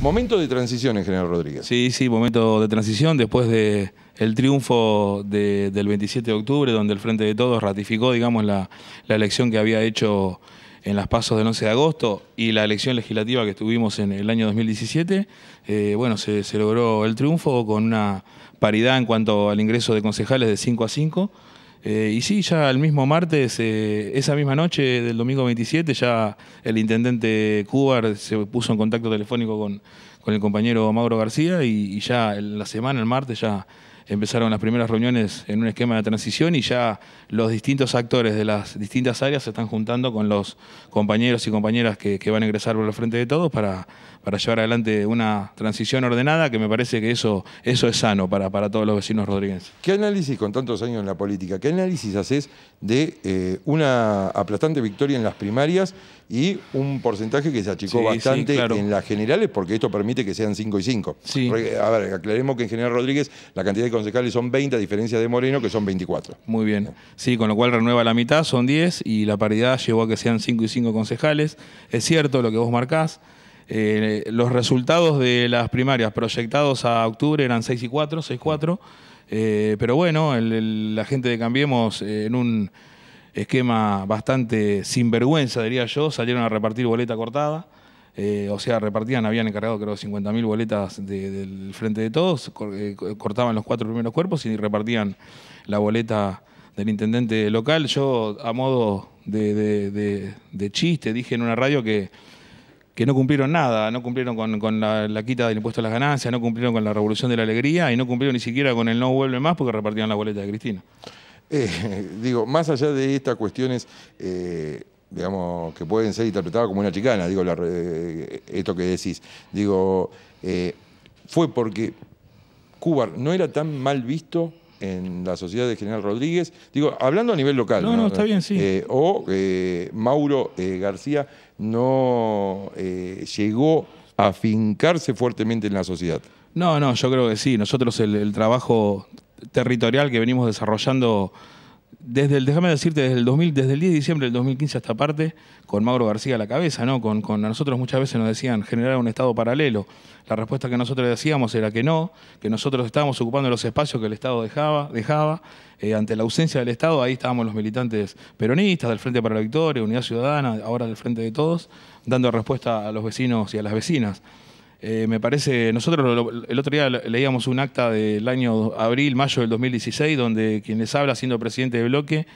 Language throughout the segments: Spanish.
Momento de transición General Rodríguez. Sí, sí, momento de transición después de el triunfo del 27 de octubre, donde el Frente de Todos ratificó, digamos, la, elección que había hecho en las pasos del 11 de agosto y la elección legislativa que tuvimos en el año 2017, eh, bueno, se, se logró el triunfo con una paridad en cuanto al ingreso de concejales de 5 a 5, eh, y sí, ya el mismo martes, eh, esa misma noche del domingo 27, ya el intendente Cubar se puso en contacto telefónico con, el compañero Mauro García y, y ya en la semana, el martes, ya empezaron las primeras reuniones en un esquema de transición y ya los distintos actores de las distintas áreas se están juntando con los compañeros y compañeras que, van a ingresar por el frente de todos para, para, llevar adelante una transición ordenada que me parece que eso, eso es sano para, para todos los vecinos rodríguez. ¿Qué análisis, con tantos años en la política, qué análisis haces de eh, una aplastante victoria en las primarias y un porcentaje que se achicó bastante en las generales porque esto permite que sean 5 y 5? Sí. A ver, aclaremos que en General Rodríguez la cantidad concejales son 20, a diferencia de Moreno, que son 24. Muy bien. Sí, con lo cual renueva la mitad, son 10, y la paridad llevó a que sean 5 y 5 concejales. Es cierto lo que vos marcás. Eh, los resultados de las primarias proyectados a octubre eran 6 y 4, 6 y 4. Eh, pero bueno, la gente de Cambiemos eh, en un esquema bastante sinvergüenza, diría yo, salieron a repartir boleta cortada. Eh, o sea, repartían, habían encargado creo 50.000 boletas del Frente de Todos, eh, cortaban los cuatro primeros cuerpos y repartían la boleta del intendente local. Yo, a modo de, chiste, dije en una radio que, no cumplieron nada, no cumplieron con, la, quita del impuesto a las ganancias, no cumplieron con la revolución de la alegría y no cumplieron ni siquiera con el no vuelve más porque repartían la boleta de Cristina. Eh, digo, más allá de estas cuestiones digamos, que pueden ser interpretadas como una chicana, digo, eh, esto que decís. Digo, eh, fue porque Cuba no era tan mal visto en la sociedad de General Rodríguez, digo, hablando a nivel local. No, no, está bien, sí. Eh, o Mauro García no llegó a fincarse fuertemente en la sociedad. No, no, yo creo que sí. Nosotros el trabajo territorial que venimos desarrollando desde el, déjame decirte, desde el 2000, desde el 10 de diciembre del 2015 hasta parte, con Mauro García a la cabeza, ¿no? Con, con, nosotros muchas veces nos decían generar un Estado paralelo. La respuesta que nosotros decíamos era que no, que nosotros estábamos ocupando los espacios que el Estado dejaba, dejaba. Eh, ante la ausencia del Estado, ahí estábamos los militantes peronistas, del Frente para la Victoria, Unidad Ciudadana, ahora del Frente de Todos, dando respuesta a los vecinos y a las vecinas. Eh, me parece, nosotros el otro día leíamos un acta del año abril, mayo del 2016, donde quien les habla, siendo presidente de bloque,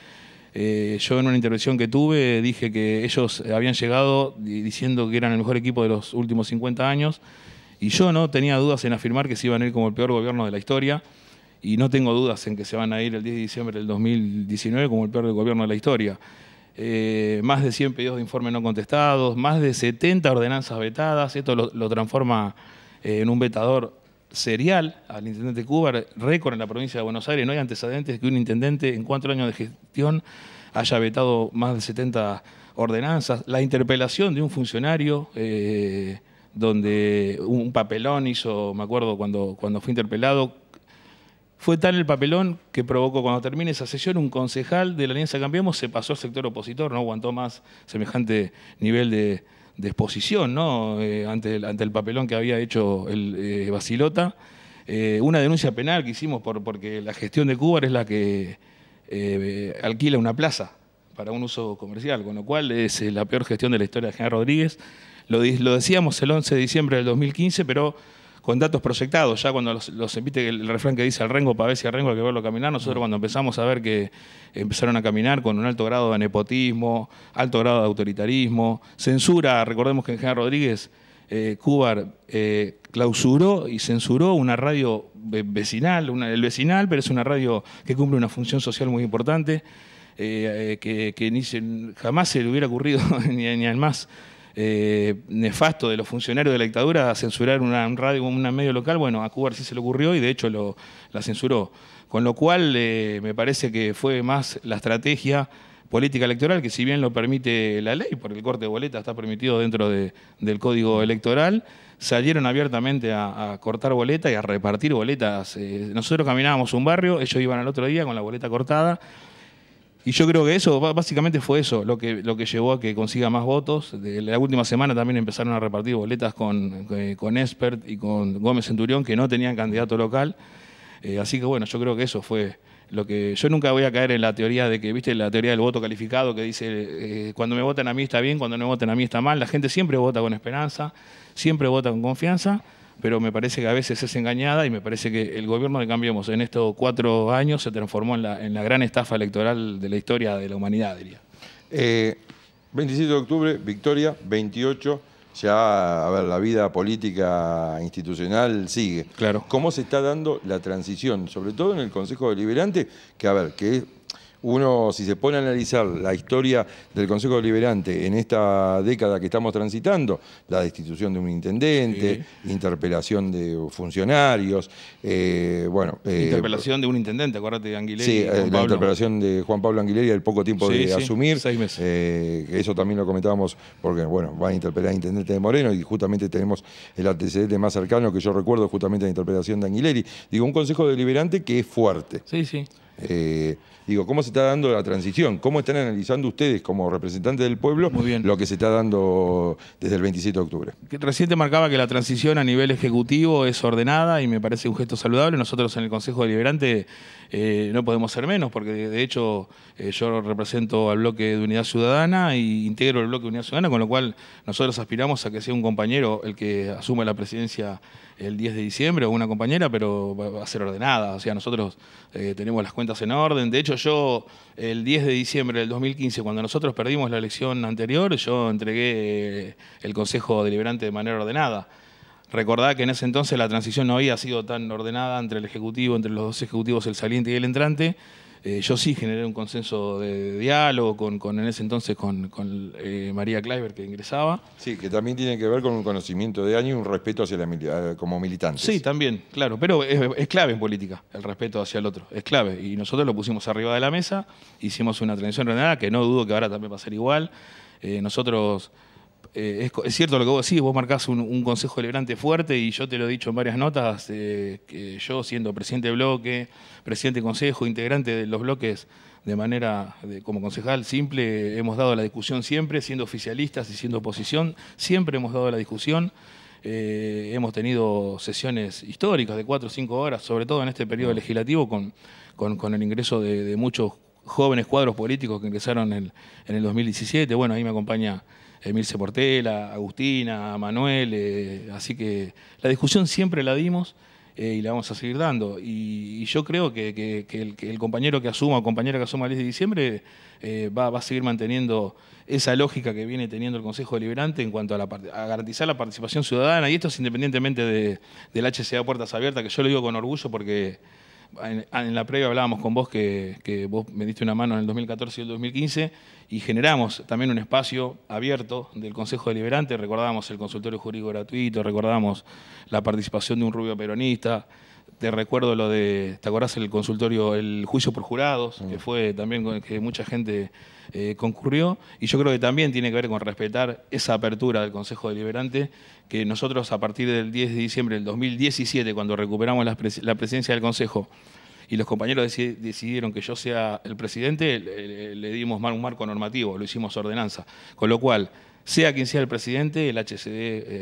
eh, yo en una intervención que tuve dije que ellos habían llegado diciendo que eran el mejor equipo de los últimos 50 años y yo no tenía dudas en afirmar que se iban a ir como el peor gobierno de la historia y no tengo dudas en que se van a ir el 10 de diciembre del 2019 como el peor gobierno de la historia. Eh, más de 100 pedidos de informe no contestados, más de 70 ordenanzas vetadas, esto lo, transforma eh, en un vetador serial al intendente Cuba, récord en la provincia de Buenos Aires, no hay antecedentes que un intendente en cuatro años de gestión haya vetado más de 70 ordenanzas, la interpelación de un funcionario eh, donde un papelón hizo, me acuerdo cuando, cuando fue interpelado, fue tal el papelón que provocó cuando termine esa sesión un concejal de la Alianza Cambiemos se pasó al sector opositor, no aguantó más semejante nivel de, exposición ¿no? Eh, ante, el, ante, papelón que había hecho el eh, Basilota. Eh, una denuncia penal que hicimos por, porque la gestión de Cuba es la que alquila una plaza para un uso comercial, con lo cual es la peor gestión de la historia de General Rodríguez. Lo, lo decíamos el 11 de diciembre del 2015, pero con datos proyectados. Ya cuando los, los el, refrán que dice al rengo, para ver si al rengo hay que verlo caminar, nosotros ah. cuando empezamos a ver que empezaron a caminar con un alto grado de nepotismo, alto grado de autoritarismo, censura, recordemos que en general Rodríguez eh, Cubar eh, clausuró y censuró una radio vecinal, una, el vecinal, pero es una radio que cumple una función social muy importante, eh, eh, que, jamás se le hubiera ocurrido ni al más eh, nefasto de los funcionarios de la dictadura a censurar una, un radio, un medio local, bueno, a Cuba sí se le ocurrió y de hecho lo, la censuró. Con lo cual eh, me parece que fue más la estrategia política electoral, que si bien lo permite la ley, porque el corte de boleta está permitido dentro del código electoral, salieron abiertamente a, cortar boletas y a repartir boletas. Eh, nosotros caminábamos un barrio, ellos iban al otro día con la boleta cortada y yo creo que eso, básicamente fue eso, lo que, lo que llevó a que consiga más votos. la última semana también empezaron a repartir boletas con, eh, con Espert y con Gómez Centurión, que no tenían candidato local. Eh, así que bueno, yo creo que eso fue lo que yo nunca voy a caer en la teoría de que, viste, la teoría del voto calificado que dice, eh, cuando me votan a mí está bien, cuando no me votan a mí está mal, la gente siempre vota con esperanza, siempre vota con confianza pero me parece que a veces es engañada y me parece que el gobierno de Cambiemos en estos cuatro años se transformó en la, gran estafa electoral de la historia de la humanidad, diría. 27 eh, de octubre, victoria, 28 ya, a ver, la vida política institucional sigue. Claro. ¿Cómo se está dando la transición? Sobre todo en el Consejo Deliberante, que a ver, que uno si se pone a analizar la historia del Consejo Deliberante en esta década que estamos transitando, la destitución de un intendente, interpelación de funcionarios, eh, bueno... Eh, interpelación de un intendente, acuérdate de Anguileri. Sí, eh, la interpelación de Juan Pablo Anguileri al poco tiempo de asumir. Seis meses. eso también lo comentábamos porque, bueno, va a interpelar al intendente de Moreno y justamente tenemos el antecedente más cercano que yo recuerdo justamente la interpelación de Anguileri. Digo, un Consejo Deliberante que es fuerte. Sí, sí. Eh, digo, ¿cómo se está dando la transición? ¿Cómo están analizando ustedes como representantes del pueblo lo que se está dando desde el 27 de octubre? que reciente marcaba que la transición a nivel ejecutivo es ordenada y me parece un gesto saludable. Nosotros en el Consejo Deliberante eh, no podemos ser menos porque de hecho eh, yo represento al bloque de Unidad Ciudadana e integro el bloque de Unidad Ciudadana, con lo cual nosotros aspiramos a que sea un compañero el que asume la presidencia el 10 de diciembre o una compañera, pero va a ser ordenada. O sea, nosotros tenemos las cuentas en orden. De hecho, yo el 10 de diciembre del 2015, cuando nosotros perdimos la elección anterior, yo entregué eh, el Consejo Deliberante de manera ordenada. Recordad que en ese entonces la transición no había sido tan ordenada entre el Ejecutivo, entre los dos Ejecutivos, el saliente y el entrante. Eh, yo sí generé un consenso de, diálogo con, en ese entonces con, eh, María Kleiber que ingresaba. Sí, que también tiene que ver con un conocimiento de año y un respeto hacia la eh, como militante. Sí, también, claro, pero es, clave en política el respeto hacia el otro, es clave. Y nosotros lo pusimos arriba de la mesa, hicimos una transición ordenada que no dudo que ahora también va a ser igual. nosotros eh, es, cierto lo que vos decís, vos marcás un, consejo deliberante fuerte y yo te lo he dicho en varias notas, eh, que yo siendo presidente de bloque, presidente de consejo, integrante de los bloques de manera como concejal simple, hemos dado la discusión siempre, siendo oficialistas y siendo oposición, siempre hemos dado la discusión. Eh, hemos tenido sesiones históricas de cuatro o cinco horas, sobre todo en este periodo legislativo, con, con, el ingreso de, muchos jóvenes cuadros políticos que ingresaron en, en el 2017. Bueno, ahí me acompaña Emilce Portela, Agustina, Manuel, eh, así que la discusión siempre la dimos eh, y la vamos a seguir dando. Y, yo creo que, el, compañero que asuma o compañera que asuma el 10 de diciembre eh, va, a seguir manteniendo esa lógica que viene teniendo el Consejo Deliberante en cuanto a, garantizar la participación ciudadana, y esto es independientemente de, del HCA Puertas Abiertas, que yo lo digo con orgullo porque Ah, en, la previa hablábamos con vos que, vos me diste una mano en el 2014 y el 2015 y generamos también un espacio abierto del Consejo Deliberante, Recordamos el consultorio jurídico gratuito, Recordamos la participación de un rubio peronista, te recuerdo lo de, ¿te acordás el consultorio, el juicio por jurados, que mm. fue también con el que mucha gente eh, concurrió? Y yo creo que también tiene que ver con respetar esa apertura del Consejo Deliberante, que nosotros a partir del 10 de diciembre del 2017, cuando recuperamos la, presidencia del Consejo, y los compañeros decidieron que yo sea el presidente, le, dimos un marco normativo, lo hicimos ordenanza. Con lo cual, sea quien sea el presidente, el HCD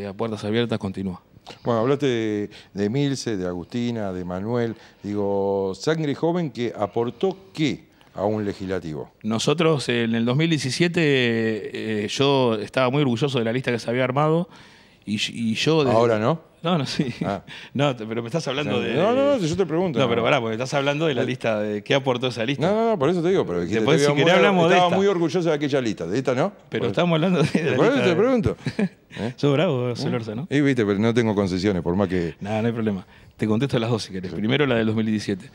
eh, a puertas abiertas continúa. Bueno, hablaste de, Milce, de Agustina, de Manuel. Digo, sangre joven que aportó qué a un legislativo. Nosotros en el 2017 eh, yo estaba muy orgulloso de la lista que se había armado y, yo... Ahora no. No, no, sí. Ah. No, pero me estás hablando de. No, no, no, yo te pregunto. No, pero pará, porque estás hablando de la lista, de qué aportó esa lista. No, no, por eso te digo, pero dijiste, Después, si muy, hablamos de estaba muy orgulloso de aquella lista, de esta no. Pero estamos hablando de la lista. te pregunto. ¿Eh? bravo, Solorza, ¿Eh? ¿no? Y viste, pero no tengo concesiones, por más que. Nada, no hay problema. Te contesto las dos si querés. Primero la del 2017.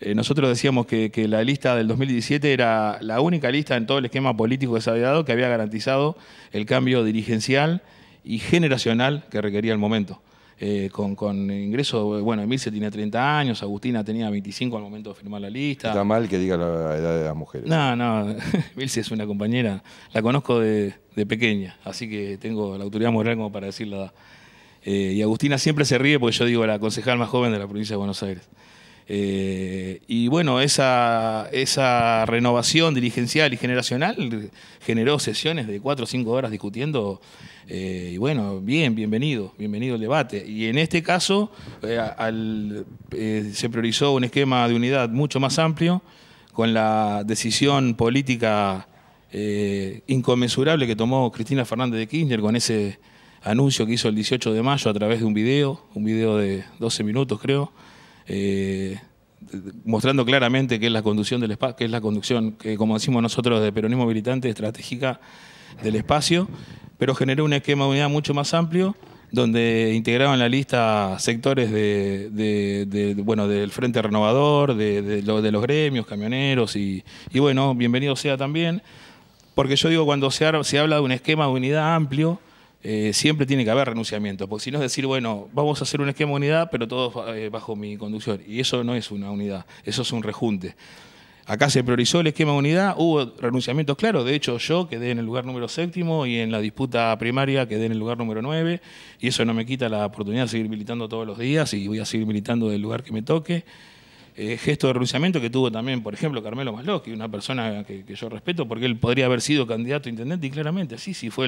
Eh, nosotros decíamos que, que, la lista del 2017 era la única lista en todo el esquema político de se que había garantizado el cambio dirigencial y generacional que requería el momento. Eh, con, con ingresos, bueno, Emilce tenía 30 años, Agustina tenía 25 al momento de firmar la lista. Está mal que diga la edad de las mujeres. No, no, Emilce es una compañera, la conozco de, pequeña, así que tengo la autoridad moral como para decirla. Eh, y Agustina siempre se ríe porque yo digo la concejal más joven de la provincia de Buenos Aires. Eh, y bueno, esa, renovación dirigencial y generacional generó sesiones de cuatro o cinco horas discutiendo. Eh, y bueno, bien, bienvenido, bienvenido el debate. Y en este caso eh, se priorizó un esquema de unidad mucho más amplio con la decisión política inconmensurable que tomó Cristina Fernández de Kirchner con ese anuncio que hizo el 18 de mayo a través de un video, un video de 12 minutos creo, eh, mostrando claramente que es la conducción del espacio, que es la conducción, que como decimos nosotros, de peronismo militante, estratégica del espacio, pero generó un esquema de unidad mucho más amplio donde integraban la lista sectores de, bueno del Frente Renovador, de, los gremios, camioneros y, bueno, bienvenido sea también, porque yo digo, cuando se, se habla de un esquema de unidad amplio, eh, siempre tiene que haber renunciamiento, porque si no es decir, bueno, vamos a hacer un esquema de unidad, pero todo eh, bajo mi conducción. Y eso no es una unidad, eso es un rejunte. Acá se priorizó el esquema de unidad, hubo renunciamientos claros, de hecho yo quedé en el lugar número séptimo y en la disputa primaria quedé en el lugar número nueve, y eso no me quita la oportunidad de seguir militando todos los días y voy a seguir militando del lugar que me toque. Eh, gesto de renunciamiento que tuvo también, por ejemplo, Carmelo es una persona que, yo respeto porque él podría haber sido candidato a intendente y claramente sí, sí fue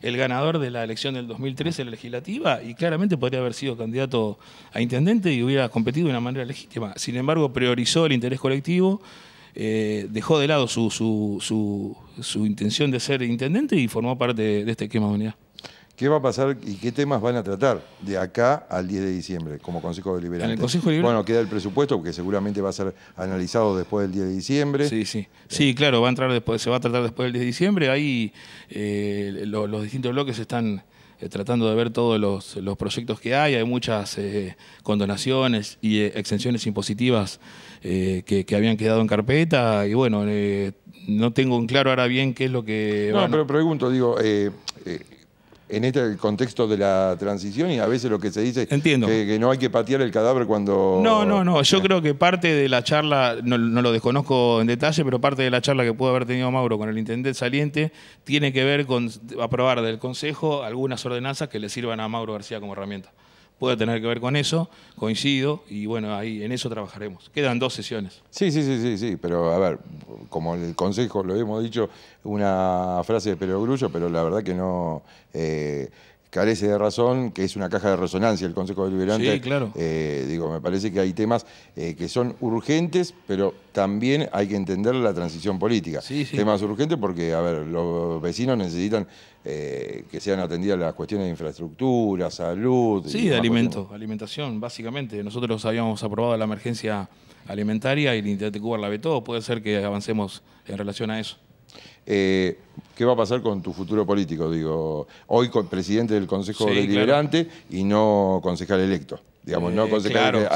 el, ganador de la elección del 2013 en la legislativa y claramente podría haber sido candidato a intendente y hubiera competido de una manera legítima. Sin embargo, priorizó el interés colectivo, eh, dejó de lado su, su intención de ser intendente y formó parte de este esquema de unidad. ¿Qué va a pasar y qué temas van a tratar de acá al 10 de diciembre como Consejo Deliberante? ¿En el Bueno, queda el presupuesto que seguramente va a ser analizado después del 10 de diciembre. Sí, sí. Sí, eh. claro, va a entrar después, se va a tratar después del 10 de diciembre. Ahí eh, los distintos bloques están eh, tratando de ver todos los, proyectos que hay. Hay muchas condonaciones y exenciones impositivas que, habían quedado en carpeta. Y bueno, no tengo en claro ahora bien qué es lo que... No, pero pregunto, digo en este contexto de la transición y a veces lo que se dice Entiendo. Que, no hay que patear el cadáver cuando... No, no, no, yo creo que parte de la charla, no, lo desconozco en detalle, pero parte de la charla que pudo haber tenido Mauro con el intendente saliente tiene que ver con aprobar del Consejo algunas ordenanzas que le sirvan a Mauro García como herramienta pueda tener que ver con eso, coincido, y bueno, ahí en eso trabajaremos. Quedan dos sesiones. Sí, sí, sí, sí, sí, pero a ver, como el consejo lo hemos dicho, una frase de Pedro Grullo, pero la verdad que no... Eh, carece de razón, que es una caja de resonancia el Consejo Deliberante. Sí, claro. Eh, digo, me parece que hay temas eh, que son urgentes, pero también hay que entender la transición política. Sí, Temas urgentes porque, a ver, los vecinos necesitan eh, que sean atendidas las cuestiones de infraestructura, salud. Sí, de alimentos, alimentación, básicamente. Nosotros habíamos aprobado la emergencia alimentaria y el de Cuba la ve todo, Puede ser que avancemos en relación a eso. Eh, ¿Qué va a pasar con tu futuro político? Digo, hoy presidente del Consejo Deliberante y no concejal electo. Digamos, no eh, concejal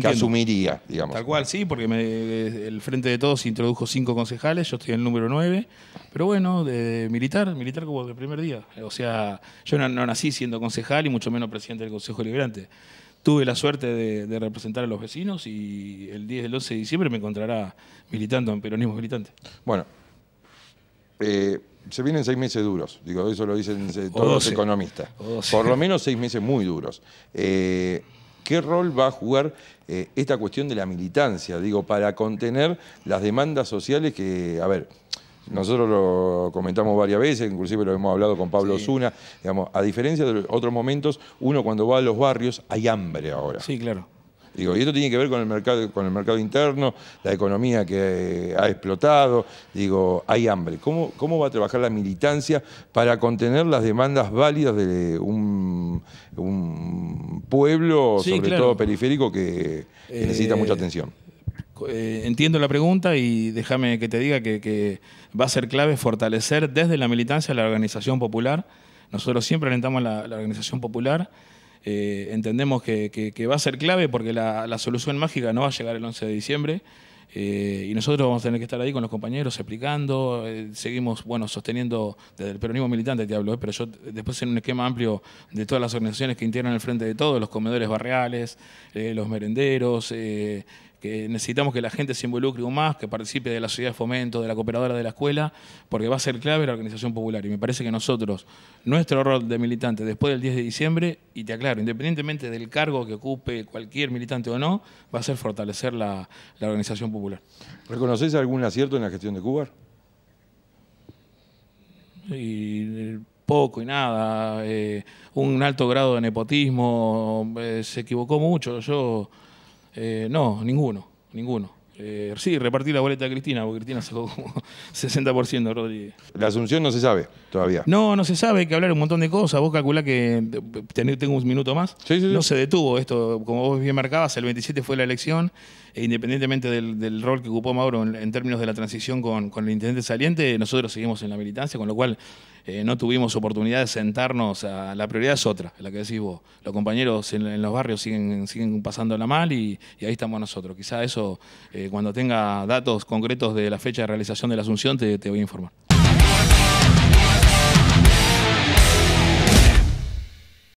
que, asumiría, digamos. Tal cual, sí, porque eh, el Frente de Todos introdujo cinco concejales, yo estoy en el número nueve. Pero bueno, de, militar, militar como el primer día. O sea, yo no, nací siendo concejal y mucho menos presidente del Consejo Deliberante. Tuve la suerte de, representar a los vecinos y el 10 del 11 de diciembre me encontrará militando en peronismo militante. Bueno, eh, se vienen seis meses duros, digo, eso lo dicen eh, todos los economistas. Por lo menos seis meses muy duros. Eh, ¿Qué rol va a jugar esta cuestión de la militancia? Digo, para contener las demandas sociales que, a ver, nosotros lo comentamos varias veces, inclusive lo hemos hablado con Pablo zuna digamos, a diferencia de otros momentos, uno cuando va a los barrios hay hambre ahora. Sí, claro. Digo, y esto tiene que ver con el mercado, con el mercado interno, la economía que ha explotado, digo, hay hambre. ¿Cómo, va a trabajar la militancia para contener las demandas válidas de un, pueblo, sobre todo periférico, que, eh, necesita mucha atención? Eh, entiendo la pregunta y déjame que te diga que, va a ser clave fortalecer desde la militancia la organización popular. Nosotros siempre alentamos la, la organización popular eh, entendemos que, va a ser clave porque la, solución mágica no va a llegar el 11 de diciembre eh, y nosotros vamos a tener que estar ahí con los compañeros explicando, eh, seguimos bueno, sosteniendo desde el peronismo militante, te hablo, pero yo después en un esquema amplio de todas las organizaciones que integran el frente de todos, los comedores barriales, los merenderos, que necesitamos que la gente se involucre aún más, que participe de la sociedad de fomento, de la cooperadora de la escuela, porque va a ser clave la organización popular. Y me parece que nosotros, nuestro rol de militante después del 10 de diciembre, y te aclaro, independientemente del cargo que ocupe cualquier militante o no, va a ser fortalecer la, organización popular. ¿Reconocés algún acierto en la gestión de Cuba? Y eh, poco y nada, eh, un alto grado de nepotismo, eh, se equivocó mucho. Yo eh, no, ninguno, ninguno. Eh, sí, repartí la boleta a Cristina, porque Cristina sacó como 60%, Rodríguez. La asunción no se sabe todavía. No, no se sabe, hay que hablar un montón de cosas. Vos calculás que tengo un minuto más. Sí, sí, no se detuvo esto, como vos bien marcabas, el 27 fue la elección, e independientemente del, rol que ocupó Mauro en, términos de la transición con, con el intendente saliente, nosotros seguimos en la militancia, con lo cual eh, no tuvimos oportunidad de sentarnos, a, la prioridad es otra, la que decís vos. Los compañeros en, los barrios siguen, siguen pasándola mal y, ahí estamos nosotros. Quizá eso, eh, cuando tenga datos concretos de la fecha de realización de la Asunción, te voy a informar.